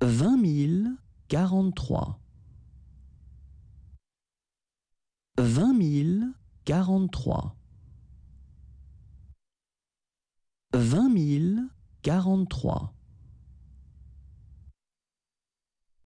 vingt mille quarante-trois, vingt mille quarante-trois, vingt mille quarante-trois.